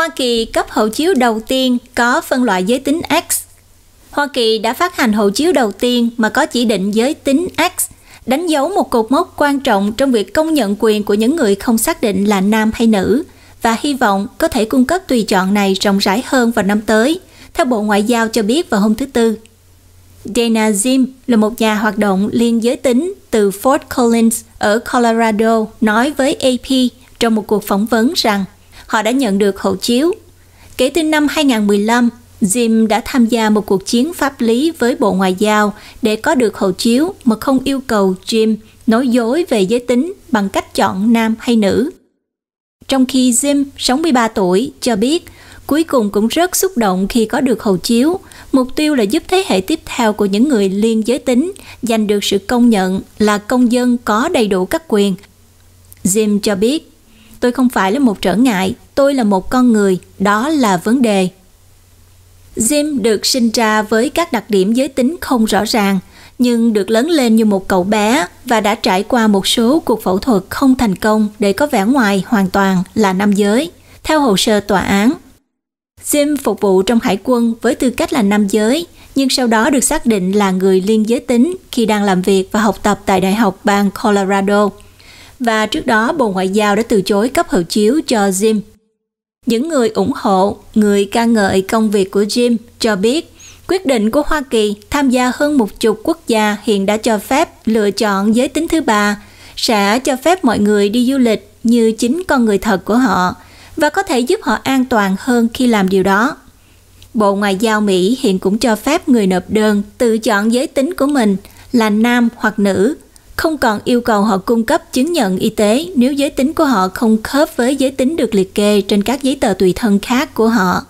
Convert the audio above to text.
Hoa Kỳ cấp hộ chiếu đầu tiên có phân loại giới tính X. Hoa Kỳ đã phát hành hộ chiếu đầu tiên mà có chỉ định giới tính X, đánh dấu một cột mốc quan trọng trong việc công nhận quyền của những người không xác định là nam hay nữ và hy vọng có thể cung cấp tùy chọn này rộng rãi hơn vào năm tới, theo Bộ Ngoại giao cho biết vào hôm thứ Tư. Dana Zim là một nhà hoạt động liên giới tính từ Fort Collins ở Colorado nói với AP trong một cuộc phỏng vấn rằng họ đã nhận được hộ chiếu. Kể từ năm 2015, Jim đã tham gia một cuộc chiến pháp lý với Bộ Ngoại giao để có được hộ chiếu mà không yêu cầu Jim nói dối về giới tính bằng cách chọn nam hay nữ. Trong khi Jim, 63 tuổi, cho biết cuối cùng cũng rất xúc động khi có được hộ chiếu. Mục tiêu là giúp thế hệ tiếp theo của những người liên giới tính giành được sự công nhận là công dân có đầy đủ các quyền. Jim cho biết tôi không phải là một trở ngại, tôi là một con người, đó là vấn đề. Jim được sinh ra với các đặc điểm giới tính không rõ ràng, nhưng được lớn lên như một cậu bé và đã trải qua một số cuộc phẫu thuật không thành công để có vẻ ngoài hoàn toàn là nam giới, theo hồ sơ tòa án. Jim phục vụ trong hải quân với tư cách là nam giới, nhưng sau đó được xác định là người liên giới tính khi đang làm việc và học tập tại Đại học bang Colorado và trước đó Bộ Ngoại giao đã từ chối cấp hộ chiếu cho Jim. Những người ủng hộ, người ca ngợi công việc của Jim cho biết quyết định của Hoa Kỳ tham gia hơn một chục quốc gia hiện đã cho phép lựa chọn giới tính thứ ba sẽ cho phép mọi người đi du lịch như chính con người thật của họ và có thể giúp họ an toàn hơn khi làm điều đó. Bộ Ngoại giao Mỹ hiện cũng cho phép người nộp đơn tự chọn giới tính của mình là nam hoặc nữ không còn yêu cầu họ cung cấp chứng nhận y tế nếu giới tính của họ không khớp với giới tính được liệt kê trên các giấy tờ tùy thân khác của họ.